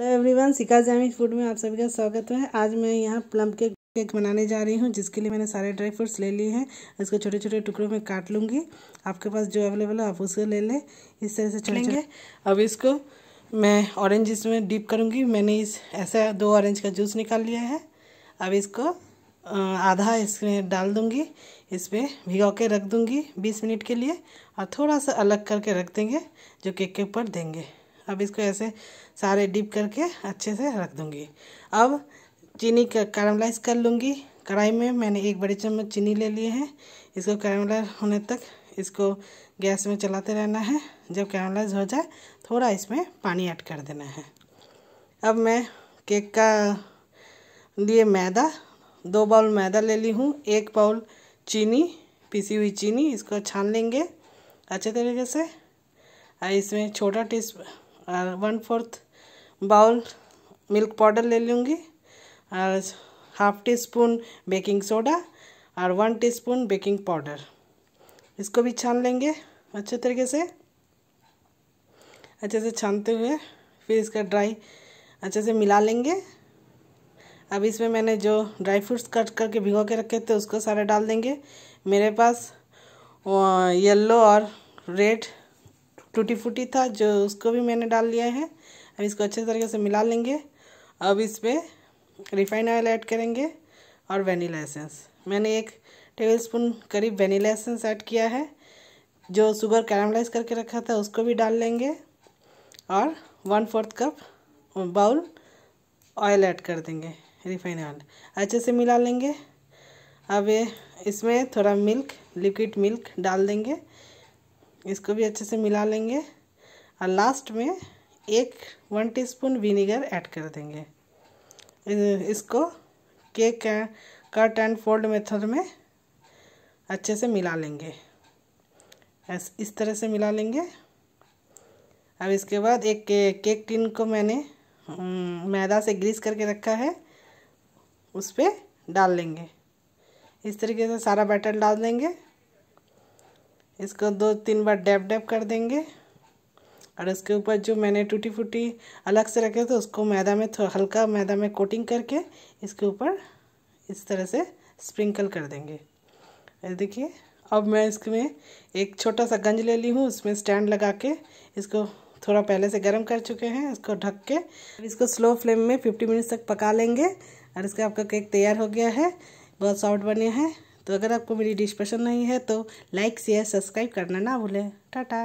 hello everyone सिका जैमी food में आप सभी का स्वागत है आज मैं यहाँ प्लम केक केक बनाने जा रही हूँ जिसके लिए मैंने सारे ड्राई फ्रूट्स ले लिए हैं इसको छोटे छोटे टुकड़ों में काट लूँगी आपके पास जो अवेलेबल है आप उसको ले लें इस तरह से चलेंगे अब इसको मैं ऑरेंज इसमें डीप करूँगी मैंने इस ऐसा दो ऑरेंज का जूस निकाल लिया है अब इसको आधा इसमें डाल दूँगी इस पर भिगो के रख दूँगी बीस मिनट के लिए और थोड़ा सा अलग करके रख देंगे जो केक के ऊपर देंगे अब इसको ऐसे सारे डिप करके अच्छे से रख दूँगी अब चीनी का कैरमलाइज कर लूँगी कढ़ाई में मैंने एक बड़ी चम्मच चीनी ले लिए हैं इसको कैरमलाइज होने तक इसको गैस में चलाते रहना है जब कैरमलाइज हो जाए थोड़ा इसमें पानी ऐड कर देना है अब मैं केक का लिए मैदा दो बाउल मैदा ले ली हूँ एक बाउल चीनी पिसी हुई चीनी इसको छान लेंगे अच्छे तरीके से इसमें छोटा टी और one fourth bowl milk powder ले लूँगी और half teaspoon baking soda और वन टीस्पून बेकिंग पाउडर इसको भी छान लेंगे अच्छे तरीके से अच्छे से छानते हुए फिर इसका ड्राई अच्छे से मिला लेंगे अब इसमें मैंने जो ड्राई फ्रूट्स कट करके भिगो के रखे थे उसको सारे डाल देंगे मेरे पास येल्लो और रेड टूटी फूटी था जो उसको भी मैंने डाल लिया है अब इसको अच्छे तरीके से मिला लेंगे अब इस पर रिफाइंड ऑयल ऐड करेंगे और वनीला एसेंस मैंने एक टेबल स्पून करीब वनीला एसेंस ऐड किया है जो शुगर कैरामलाइज करके रखा था उसको भी डाल लेंगे और one fourth cup bowl oil add कर देंगे रिफाइन ऑयल अच्छे से मिला लेंगे अब इसमें थोड़ा मिल्क लिक्विड मिल्क डाल देंगे इसको भी अच्छे से मिला लेंगे और लास्ट में एक वन टीस्पून विनीगर ऐड कर देंगे इसको cake cut and fold method में अच्छे से मिला लेंगे इस तरह से मिला लेंगे अब इसके बाद एक के, केक टिन को मैंने हम्म, मैदा से ग्रीस करके रखा है उस पर डाल लेंगे इस तरीके से सारा बैटर डाल देंगे इसको दो तीन बार डैप डैप कर देंगे और इसके ऊपर जो मैंने टूटी फूटी अलग से रखे थे उसको मैदा में थोड़ा हल्का मैदा में कोटिंग करके इसके ऊपर इस तरह से स्प्रिंकल कर देंगे देखिए अब मैं इसमें एक छोटा सा गंज ले ली हूँ उसमें स्टैंड लगा के इसको थोड़ा पहले से गर्म कर चुके हैं इसको ढक के इसको स्लो फ्लेम में फिफ्टी मिनट्स तक पका लेंगे और इसका आपका केक तैयार हो गया है बहुत सॉफ्ट बने हैं तो अगर आपको मेरी डिश पसंद नहीं है तो लाइक शेयर सब्सक्राइब करना ना भूलें टाटा